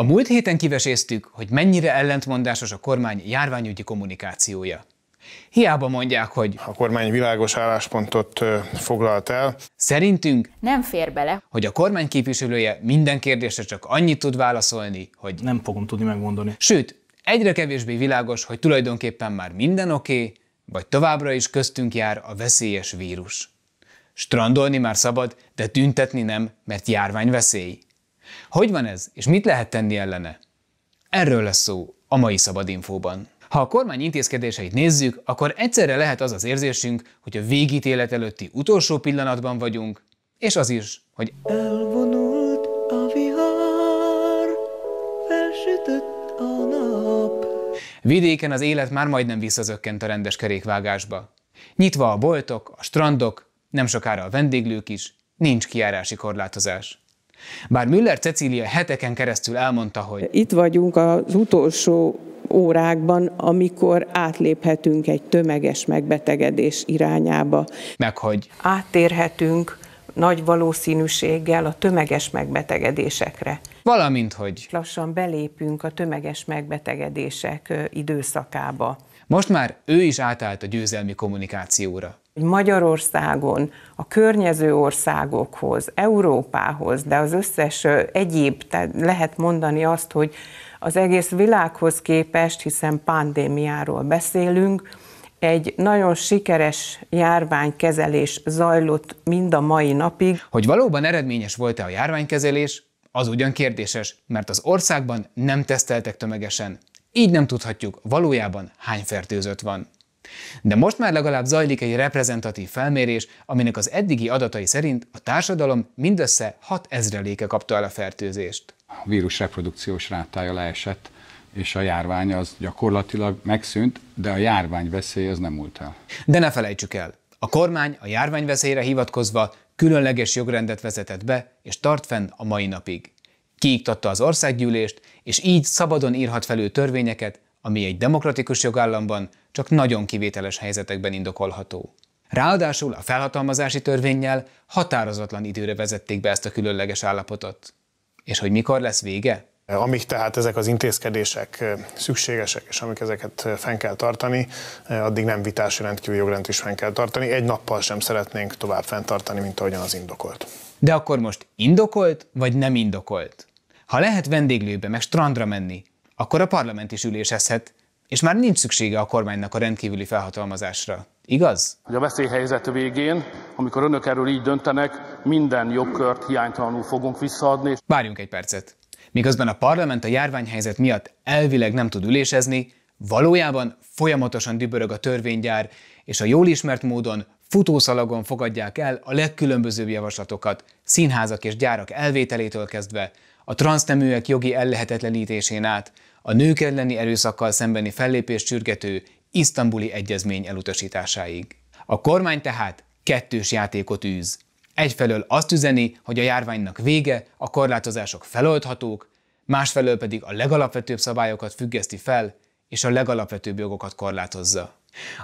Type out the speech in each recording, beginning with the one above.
A múlt héten kiveséztük, hogy mennyire ellentmondásos a kormány járványügyi kommunikációja. Hiába mondják, hogy a kormány világos álláspontot foglalt el. Szerintünk nem fér bele, hogy a kormány képviselője minden kérdésre csak annyit tud válaszolni, hogy nem fogom tudni megmondani. Sőt, egyre kevésbé világos, hogy tulajdonképpen már minden oké, okay, vagy továbbra is köztünk jár a veszélyes vírus. Strandolni már szabad, de tüntetni nem, mert járvány veszély. Hogy van ez, és mit lehet tenni ellene? Erről lesz szó a mai Szabadinfóban. Ha a kormány intézkedéseit nézzük, akkor egyszerre lehet az az érzésünk, hogy a végítélet előtti utolsó pillanatban vagyunk, és az is, hogy elvonult a vihar, felsütött a nap. Vidéken az élet már majdnem visszazökkent a rendes kerékvágásba. Nyitva a boltok, a strandok, nem sokára a vendéglők is, nincs kiárási korlátozás. Bár Müller Cecília heteken keresztül elmondta, hogy itt vagyunk az utolsó órákban, amikor átléphetünk egy tömeges megbetegedés irányába. Meg hogy áttérhetünk nagy valószínűséggel a tömeges megbetegedésekre. Valamint, hogy lassan belépünk a tömeges megbetegedések időszakába. Most már ő is átállt a győzelmi kommunikációra. Magyarországon, a környező országokhoz, Európához, de az összes egyéb, tehát lehet mondani azt, hogy az egész világhoz képest, hiszen pandémiáról beszélünk, egy nagyon sikeres járványkezelés zajlott mind a mai napig. Hogy valóban eredményes volt-e a járványkezelés, az ugyan kérdéses, mert az országban nem teszteltek tömegesen. Így nem tudhatjuk valójában hány fertőzött van. De most már legalább zajlik egy reprezentatív felmérés, aminek az eddigi adatai szerint a társadalom mindössze 6 ezreléke kapta el a fertőzést. A vírus reprodukciós rátája leesett, és a járvány az gyakorlatilag megszűnt, de a járvány veszély az nem múlt el. De ne felejtsük el, a kormány a járványveszélyre hivatkozva különleges jogrendet vezetett be, és tart fenn a mai napig kiiktatta az országgyűlést, és így szabadon írhat felül törvényeket, ami egy demokratikus jogállamban csak nagyon kivételes helyzetekben indokolható. Ráadásul a felhatalmazási törvényel határozatlan időre vezették be ezt a különleges állapotot. És hogy mikor lesz vége? Amíg tehát ezek az intézkedések szükségesek, és amik ezeket fenn kell tartani, addig nem vitás rendkívül jogrend is fenn kell tartani. Egy nappal sem szeretnénk tovább fenntartani, mint ahogyan az indokolt. De akkor most indokolt, vagy nem indokolt? Ha lehet vendéglőbe, meg strandra menni, akkor a parlament is ülésezhet, és már nincs szüksége a kormánynak a rendkívüli felhatalmazásra. Igaz? Hogy a veszélyhelyzet végén, amikor önök erről így döntenek, minden jogkört hiánytalanul fogunk visszaadni. Várjunk egy percet. Miközben a parlament a járványhelyzet miatt elvileg nem tud ülésezni, valójában folyamatosan dübörög a törvénygyár, és a jól ismert módon futószalagon fogadják el a legkülönbözőbb javaslatokat, színházak és gyárak elvételétől kezdve, a transzneműek jogi ellehetetlenítésén át a nők elleni erőszakkal szembeni fellépés sürgető isztambuli egyezmény elutasításáig. A kormány tehát kettős játékot űz. Egyfelől azt üzeni, hogy a járványnak vége, a korlátozások feloldhatók, másfelől pedig a legalapvetőbb szabályokat függeszti fel, és a legalapvetőbb jogokat korlátozza.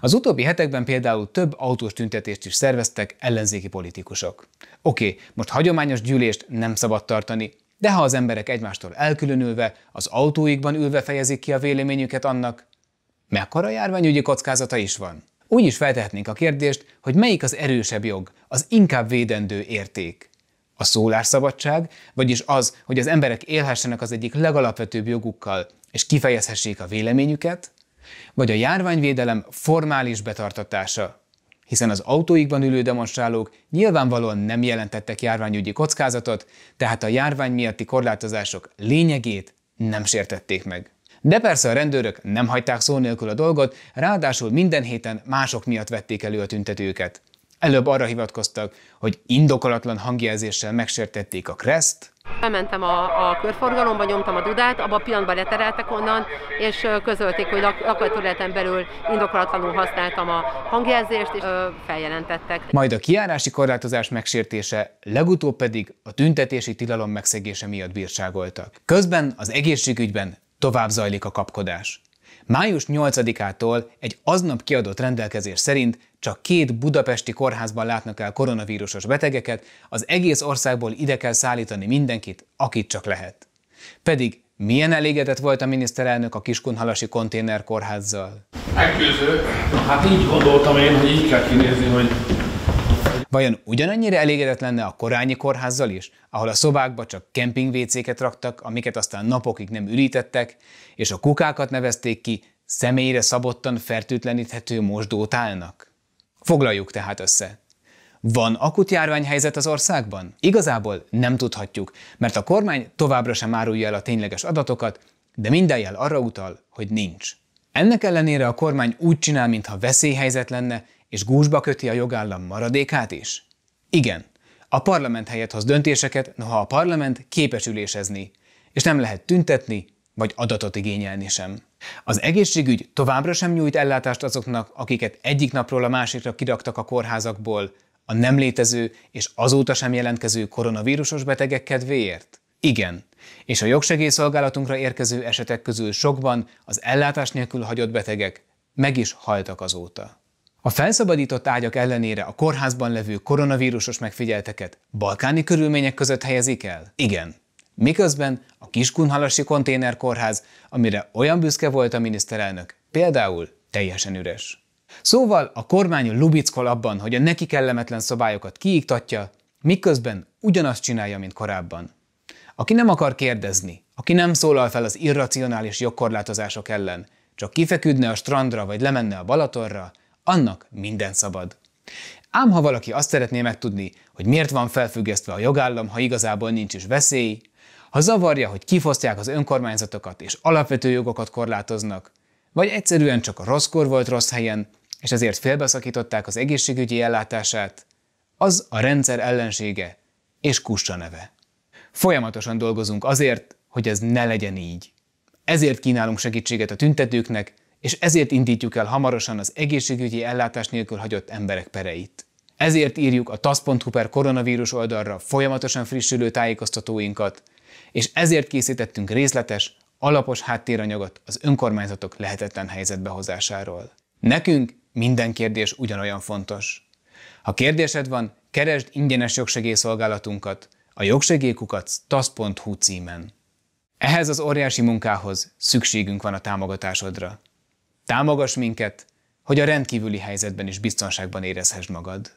Az utóbbi hetekben például több autós tüntetést is szerveztek ellenzéki politikusok. Oké, most hagyományos gyűlést nem szabad tartani, de ha az emberek egymástól elkülönülve, az autóikban ülve fejezik ki a véleményüket annak, mekkora járványügyi kockázata is van? Úgy is feltehetnénk a kérdést, hogy melyik az erősebb jog, az inkább védendő érték. A szólásszabadság, vagyis az, hogy az emberek élhessenek az egyik legalapvetőbb jogukkal, és kifejezhessék a véleményüket, vagy a járványvédelem formális betartatása, hiszen az autóikban ülő demonstrálók nyilvánvalóan nem jelentettek járványügyi kockázatot, tehát a járvány miatti korlátozások lényegét nem sértették meg. De persze a rendőrök nem hagyták szó nélkül a dolgot, ráadásul minden héten mások miatt vették elő a tüntetőket. Előbb arra hivatkoztak, hogy indokolatlan hangjelzéssel megsértették a kreszt. Elmentem a, a körforgalomba, nyomtam a dudát, abban a pillanatban letereltek onnan, és közölték, hogy lak, lakatörleten belül indokolatlanul használtam a hangjelzést, és ö, feljelentettek. Majd a kiárási korlátozás megsértése, legutóbb pedig a tüntetési tilalom megszegése miatt bírságoltak. Közben az egészségügyben tovább zajlik a kapkodás. Május 8-ától egy aznap kiadott rendelkezés szerint csak két budapesti kórházban látnak el koronavírusos betegeket, az egész országból ide kell szállítani mindenkit, akit csak lehet. Pedig milyen elégedett volt a miniszterelnök a Kiskunhalasi konténerkórházzal? Megkőző. Hát így gondoltam én, hogy így kell kinézni, hogy Vajon ugyanannyira elégedett lenne a korányi kórházzal is, ahol a szobákba csak kempingvécéket raktak, amiket aztán napokig nem ürítettek, és a kukákat nevezték ki személyre szabottan fertőtleníthető mosdótálnak? Foglaljuk tehát össze. Van akut járványhelyzet az országban? Igazából nem tudhatjuk, mert a kormány továbbra sem árulja el a tényleges adatokat, de minden jel arra utal, hogy nincs. Ennek ellenére a kormány úgy csinál, mintha veszélyhelyzet lenne, és gúzsba köti a jogállam maradékát is? Igen. A parlament helyett hoz döntéseket, noha a parlament képes ülésezni, és nem lehet tüntetni, vagy adatot igényelni sem. Az egészségügy továbbra sem nyújt ellátást azoknak, akiket egyik napról a másikra kiraktak a kórházakból, a nem létező és azóta sem jelentkező koronavírusos betegek kedvéért? Igen. És a jogsegélyszolgálatunkra érkező esetek közül sokban az ellátás nélkül hagyott betegek meg is haltak azóta. A felszabadított ágyak ellenére a kórházban levő koronavírusos megfigyelteket balkáni körülmények között helyezik el? Igen. Miközben a Kiskunhalasi konténerkórház, amire olyan büszke volt a miniszterelnök, például teljesen üres. Szóval a kormány lubickol abban, hogy a neki kellemetlen szabályokat kiiktatja, miközben ugyanazt csinálja, mint korábban. Aki nem akar kérdezni, aki nem szólal fel az irracionális jogkorlátozások ellen, csak kifeküdne a strandra vagy lemenne a Balatorra annak minden szabad. Ám ha valaki azt szeretné megtudni, hogy miért van felfüggesztve a jogállam, ha igazából nincs is veszély, ha zavarja, hogy kifosztják az önkormányzatokat és alapvető jogokat korlátoznak, vagy egyszerűen csak a rosszkor volt rossz helyen, és ezért félbeszakították az egészségügyi ellátását, az a rendszer ellensége és kussa neve. Folyamatosan dolgozunk azért, hogy ez ne legyen így. Ezért kínálunk segítséget a tüntetőknek, és ezért indítjuk el hamarosan az egészségügyi ellátás nélkül hagyott emberek pereit. Ezért írjuk a tasz.hu per koronavírus oldalra folyamatosan frissülő tájékoztatóinkat, és ezért készítettünk részletes, alapos háttéranyagot az önkormányzatok lehetetlen helyzetbe hozásáról. Nekünk minden kérdés ugyanolyan fontos. Ha kérdésed van, keresd ingyenes jogsegélyszolgálatunkat a jogsegélykukat tasz.hu címen. Ehhez az óriási munkához szükségünk van a támogatásodra. Támogass minket, hogy a rendkívüli helyzetben is biztonságban érezhess magad.